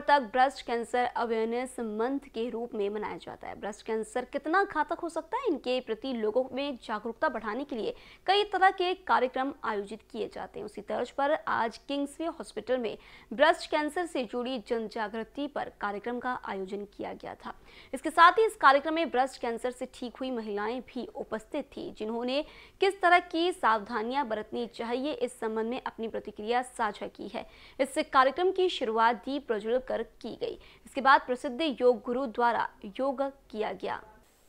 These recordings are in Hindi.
अक्टूबर तक ब्रेस्ट कैंसर अवेयरनेस मंथ के रूप में मनाया जाता है ब्रेस्ट कैंसर कितना घातक हो सकता है इनके प्रति लोगों में जागरूकता बढ़ाने के लिए कई तरह के कार्यक्रम आयोजित किए जाते हैं उसी तर्ज पर आज किंग्सवे हॉस्पिटल में ब्रेस्ट कैंसर से जुड़ी जन जागृति पर कार्यक्रम का आयोजन किया गया था इसके साथ ही इस कार्यक्रम में ब्रेस्ट कैंसर से ठीक हुई महिलाएं भी उपस्थित थी जिन्होंने किस तरह की सावधानियां बरतनी चाहिए इस संबंध में अपनी प्रतिक्रिया साझा की है इस कार्यक्रम की शुरुआत दीप प्रज्वलित लेकर की गई इसके बाद प्रसिद्ध योग गुरु द्वारा योग किया गया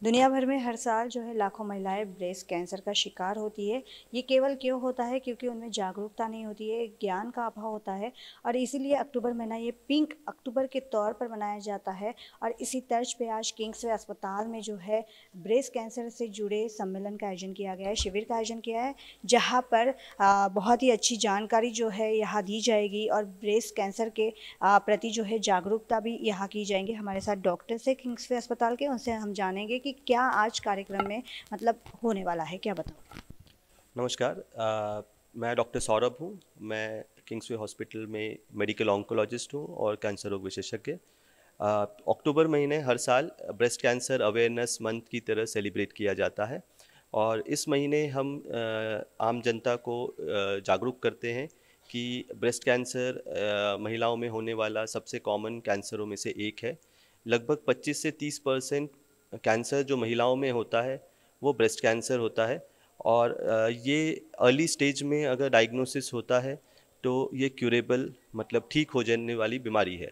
दुनिया भर में हर साल जो है लाखों महिलाएं ब्रेस्ट कैंसर का शिकार होती है ये केवल क्यों होता है क्योंकि उनमें जागरूकता नहीं होती है ज्ञान का अभाव होता है और इसीलिए अक्टूबर महीना ये पिंक अक्टूबर के तौर पर मनाया जाता है और इसी तर्ज पे आज किंग्स वे अस्पताल में जो है ब्रेस्ट कैंसर से जुड़े सम्मेलन का आयोजन किया गया है शिविर का आयोजन किया है जहाँ पर बहुत ही अच्छी जानकारी जो है यहाँ दी जाएगी और ब्रेस्ट कैंसर के प्रति जो है जागरूकता भी यहाँ की जाएंगी हमारे साथ डॉक्टर्स है किंग्स वे अस्पताल के उनसे हम जानेंगे कि कि क्या आज कार्यक्रम में मतलब होने वाला है क्या बताओ नमस्कार आ, मैं डॉक्टर सौरभ हूँ मैं किंग्सवे हॉस्पिटल में मेडिकल ऑन्कोलॉजिस्ट हूँ और कैंसर रोग विशेषज्ञ अक्टूबर महीने हर साल ब्रेस्ट कैंसर अवेयरनेस मंथ की तरह सेलिब्रेट किया जाता है और इस महीने हम आ, आम जनता को जागरूक करते हैं कि ब्रेस्ट कैंसर महिलाओं में होने वाला सबसे कॉमन कैंसरों में से एक है लगभग 25 से 30 परसेंट कैंसर जो महिलाओं में होता है वो ब्रेस्ट कैंसर होता है और ये अर्ली स्टेज में अगर डायग्नोसिस होता है तो ये क्यूरेबल मतलब ठीक हो जाने वाली बीमारी है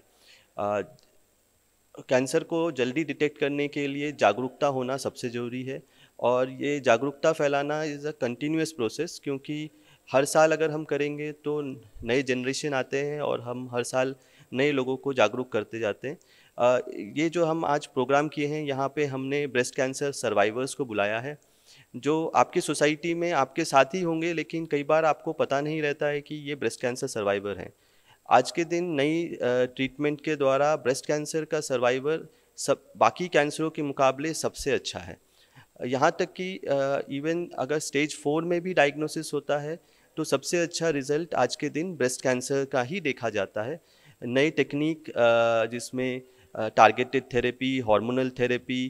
कैंसर को जल्दी डिटेक्ट करने के लिए जागरूकता होना सबसे ज़रूरी है और ये जागरूकता फैलाना इज़ अ कंटिन्यूस प्रोसेस क्योंकि हर साल अगर हम करेंगे तो नए जनरेशन आते हैं और हम हर साल नए लोगों को जागरूक करते जाते हैं ये जो हम आज प्रोग्राम किए हैं यहाँ पे हमने ब्रेस्ट कैंसर सर्वाइवर्स को बुलाया है जो आपकी सोसाइटी में आपके साथ ही होंगे लेकिन कई बार आपको पता नहीं रहता है कि ये ब्रेस्ट कैंसर सर्वाइवर हैं आज के दिन नई ट्रीटमेंट के द्वारा ब्रेस्ट कैंसर का सर्वाइवर सब बाकी कैंसरों के मुकाबले सबसे अच्छा है यहाँ तक कि इवन अगर स्टेज फोर में भी डायग्नोसिस होता है तो सबसे अच्छा रिजल्ट आज के दिन ब्रेस्ट कैंसर का ही देखा जाता है नई टेक्निक जिसमें टारगेटेड थेरेपी हार्मोनल थेरेपी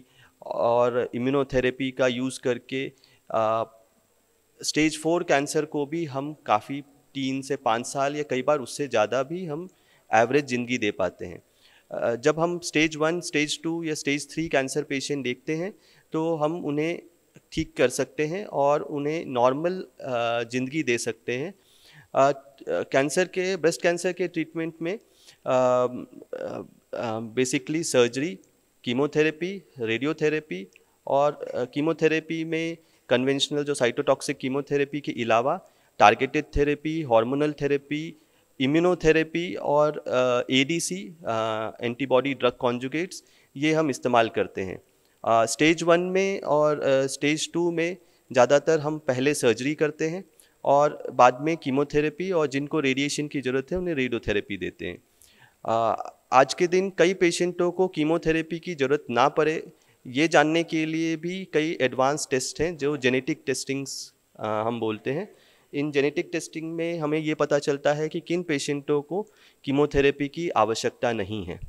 और इम्यूनोथेरेपी का यूज़ करके स्टेज फोर कैंसर को भी हम काफ़ी तीन से पाँच साल या कई बार उससे ज़्यादा भी हम एवरेज ज़िंदगी दे पाते हैं जब हम स्टेज वन स्टेज टू या स्टेज थ्री कैंसर पेशेंट देखते हैं तो हम उन्हें ठीक कर सकते हैं और उन्हें नॉर्मल ज़िंदगी दे सकते हैं कैंसर के ब्रेस्ट कैंसर के ट्रीटमेंट में बेसिकली सर्जरी कीमोथेरेपी रेडियोथेरेपी और कीमोथेरेपी uh, में कन्वेंशनल जो साइटोटॉक्सिक कीमोथेरेपी के अलावा targeted therapy hormonal therapy immunotherapy और A D C antibody drug conjugates ये हम इस्तेमाल करते हैं स्टेज uh, वन में और स्टेज uh, टू में ज़्यादातर हम पहले सर्जरी करते हैं और बाद में कीमोथेरेपी और जिनको रेडिएशन की ज़रूरत है उन्हें रेडियोथेरेपी देते हैं uh, आज के दिन कई पेशेंटों को कीमोथेरेपी की ज़रूरत ना पड़े ये जानने के लिए भी कई एडवांस टेस्ट हैं जो जेनेटिक टेस्टिंग्स हम बोलते हैं इन जेनेटिक टेस्टिंग में हमें ये पता चलता है कि किन पेशेंटों को कीमोथेरेपी की आवश्यकता नहीं है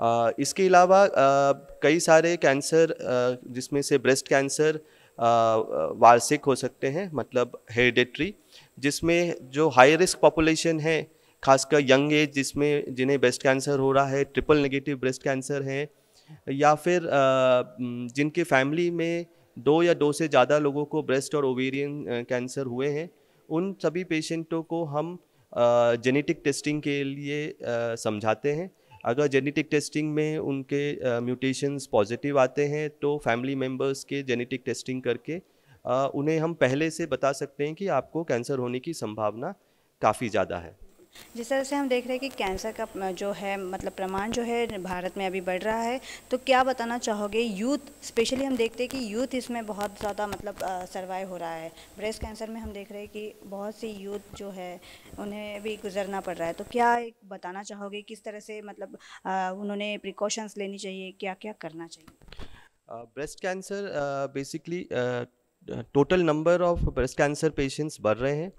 आ, इसके अलावा कई सारे कैंसर जिसमें से ब्रेस्ट कैंसर वार्षिक हो सकते हैं मतलब हेरिडेटरी जिसमें जो हाई रिस्क पॉपुलेशन है खासकर यंग एज जिसमें जिन्हें ब्रेस्ट कैंसर हो रहा है ट्रिपल नेगेटिव ब्रेस्ट कैंसर है या फिर जिनके फैमिली में दो या दो से ज़्यादा लोगों को ब्रेस्ट और ओवेरियन कैंसर हुए हैं उन सभी पेशेंटों को हम जेनेटिक टेस्टिंग के लिए समझाते हैं अगर जेनेटिक टेस्टिंग में उनके म्यूटेशंस पॉजिटिव आते हैं तो फैमिली मेम्बर्स के जेनेटिक टेस्टिंग करके उन्हें हम पहले से बता सकते हैं कि आपको कैंसर होने की संभावना काफ़ी ज़्यादा है जिस तरह से हम देख रहे हैं कि कैंसर का जो है मतलब प्रमाण जो है भारत में अभी बढ़ रहा है तो क्या बताना चाहोगे यूथ स्पेशली हम देखते हैं कि यूथ इसमें बहुत ज़्यादा मतलब सर्वाइव हो रहा है ब्रेस्ट कैंसर में हम देख रहे हैं कि बहुत सी यूथ जो है उन्हें भी गुजरना पड़ रहा है तो क्या एक बताना चाहोगे किस तरह से मतलब आ, उन्होंने प्रिकॉशंस लेनी चाहिए क्या क्या करना चाहिए breast cancer basically total number of breast cancer patients बढ़ रहे हैं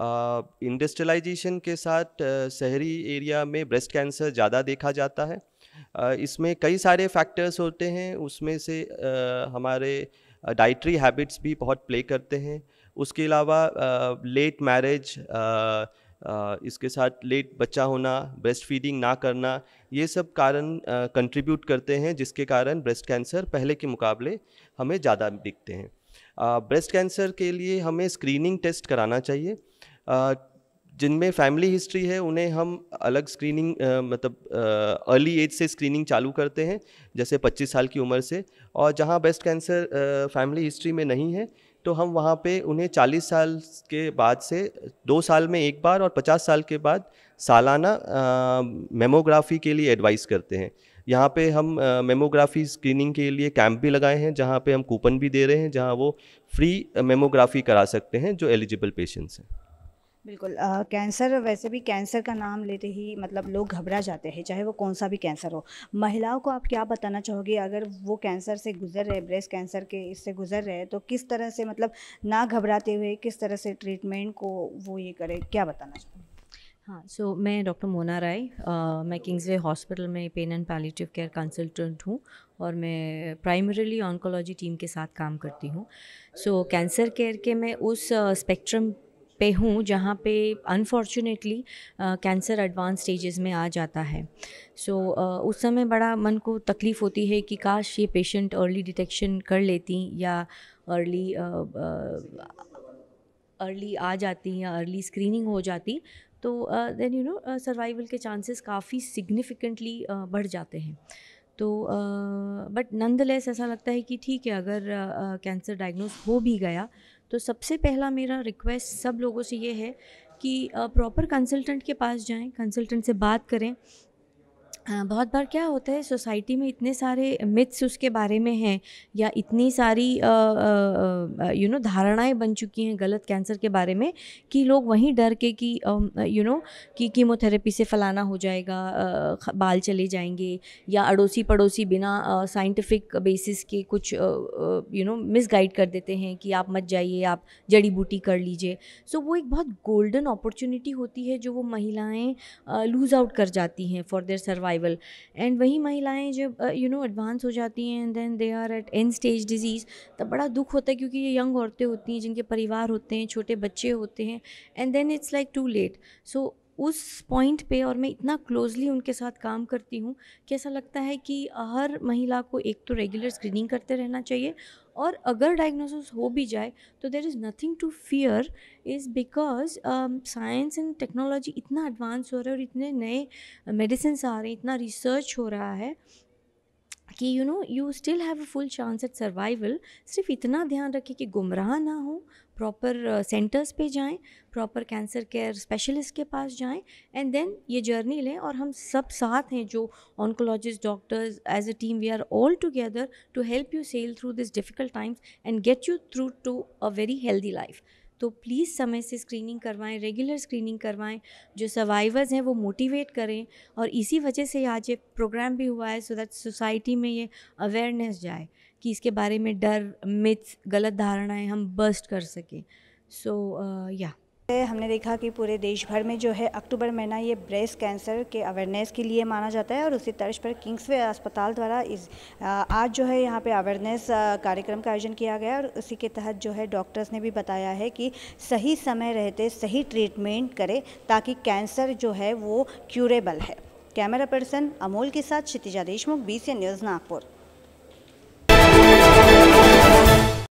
इंडस्ट्रियलाइजेशन के साथ शहरी एरिया में ब्रेस्ट कैंसर ज़्यादा देखा जाता है इसमें कई सारे फैक्टर्स होते हैं उसमें से हमारे डाइट्री हैबिट्स भी बहुत प्ले करते हैं उसके अलावा लेट मैरिज इसके साथ लेट बच्चा होना ब्रेस्ट फीडिंग ना करना ये सब कारण कंट्रीब्यूट करते हैं जिसके कारण ब्रेस्ट कैंसर पहले के मुकाबले हमें ज़्यादा दिखते हैं ब्रेस्ट कैंसर के लिए हमें स्क्रीनिंग टेस्ट कराना चाहिए जिनमें फैमिली हिस्ट्री है उन्हें हम अलग स्क्रीनिंग मतलब अर्ली एज से स्क्रीनिंग चालू करते हैं जैसे 25 साल की उम्र से और जहां ब्रेस्ट कैंसर फैमिली हिस्ट्री में नहीं है तो हम वहां पे उन्हें 40 साल के बाद से दो साल में एक बार और 50 साल के बाद सालाना मेमोग्राफी के लिए एडवाइस करते हैं यहाँ पे हम मेमोग्राफी स्क्रीनिंग के लिए कैंप भी लगाए हैं जहाँ पे हम कूपन भी दे रहे हैं जहाँ वो फ्री मेमोग्राफी करा सकते हैं जो एलिजिबल पेशेंट्स हैं बिल्कुल आ, कैंसर वैसे भी कैंसर का नाम लेते ही मतलब लोग घबरा जाते हैं चाहे वो कौन सा भी कैंसर हो महिलाओं को आप क्या बताना चाहोगे अगर वो कैंसर से गुजर रहे ब्रेस्ट कैंसर के इससे गुजर रहे तो किस तरह से मतलब ना घबराते हुए किस तरह से ट्रीटमेंट को वो ये करे क्या बताना चाहोगे हाँ सो so, मैं डॉक्टर मोना राय मैं किंग्सवे हॉस्पिटल में pain and palliative care consultant हूँ और मैं प्राइमरीली ऑन्कोलॉजी टीम के साथ काम करती हूँ सो कैंसर केयर के मैं उस स्पेक्ट्रम uh, पे हूँ जहाँ पे अनफॉर्चुनेटली कैंसर एडवांस स्टेजेस में आ जाता है सो so, uh, उस समय बड़ा मन को तकलीफ़ होती है कि काश ये पेशेंट अर्ली डिटेक्शन कर लेती या अर्ली अर्ली आ जाती या अर्ली स्क्रीनिंग हो जाती तो देन यू नो सर्वाइवल के चांसेस काफ़ी सिग्निफिकेंटली बढ़ जाते हैं तो बट नंद लेस ऐसा लगता है कि ठीक है अगर कैंसर डायग्नोज हो भी गया तो सबसे पहला मेरा रिक्वेस्ट सब लोगों से ये है कि प्रॉपर कंसल्टेंट के पास जाएं कंसल्टेंट से बात करें हाँ, बहुत बार क्या होता है सोसाइटी में इतने सारे मिथ्स उसके बारे में हैं या इतनी सारी यू नो धारणाएं बन चुकी हैं गलत कैंसर के बारे में कि लोग वहीं डर के कि यू नो कि कीमोथेरेपी से फलाना हो जाएगा आ, बाल चले जाएंगे या अड़ोसी पड़ोसी बिना साइंटिफिक बेसिस के कुछ यू नो मिसगाइड कर देते हैं कि आप मत जाइए आप जड़ी बूटी कर लीजिए सो so, वो एक बहुत गोल्डन अपॉर्चुनिटी होती है जो वो महिलाएँ लूज़ आउट कर जाती हैं for their survive survival and वही महिलाएं जब यू नो एडवांस हो जाती हैं and then they are at end stage disease तब बड़ा दुख होता है क्योंकि ये यंग औरतें होती हैं जिनके परिवार होते हैं छोटे बच्चे होते हैं and then it's like too late so उस पॉइंट पे और मैं इतना क्लोजली उनके साथ काम करती हूँ कि ऐसा लगता है कि हर महिला को एक तो रेगुलर स्क्रीनिंग करते रहना चाहिए और अगर डायग्नोसिस हो भी जाए तो there is nothing to fear is because science and technology इतना एडवांस हो रहा है और इतने नए मेडिसिन आ रहे हैं इतना रिसर्च हो रहा है कि you know you still have a full chance at survival सिर्फ इतना ध्यान रखें कि गुमराह ना हो प्रॉपर सेंटर्स uh, पे जाएं प्रॉपर कैंसर केयर स्पेशलिस्ट के पास जाएं एंड देन ये जर्नी लें और हम सब साथ हैं जो oncologist doctors as a team we are all together to help you sail through this difficult times and get you through to a very healthy life तो प्लीज़ समय से स्क्रीनिंग करवाएं रेगुलर स्क्रीनिंग करवाएं जो सर्वाइवर्स हैं वो मोटिवेट करें और इसी वजह से आज एक प्रोग्राम भी हुआ है सो दैट सोसाइटी में ये अवेयरनेस जाए कि इसके बारे में डर मिथ्स गलत धारणाएं हम बस्ट कर सकें सो या uh, हमने देखा कि पूरे देश भर में जो है अक्टूबर महीना ये ब्रेस्ट कैंसर के अवेयरनेस के लिए माना जाता है और उसी तर्ज पर किंग्सवे अस्पताल द्वारा इस आज जो है यहाँ पे अवेयरनेस कार्यक्रम का आयोजन किया गया और उसी के तहत जो है डॉक्टर्स ने भी बताया है कि सही समय रहते सही ट्रीटमेंट करें ताकि कैंसर जो है वो क्यूरेबल है कैमरा पर्सन अमोल के साथ क्षितिजा देशमुख बी न्यूज़ नागपुर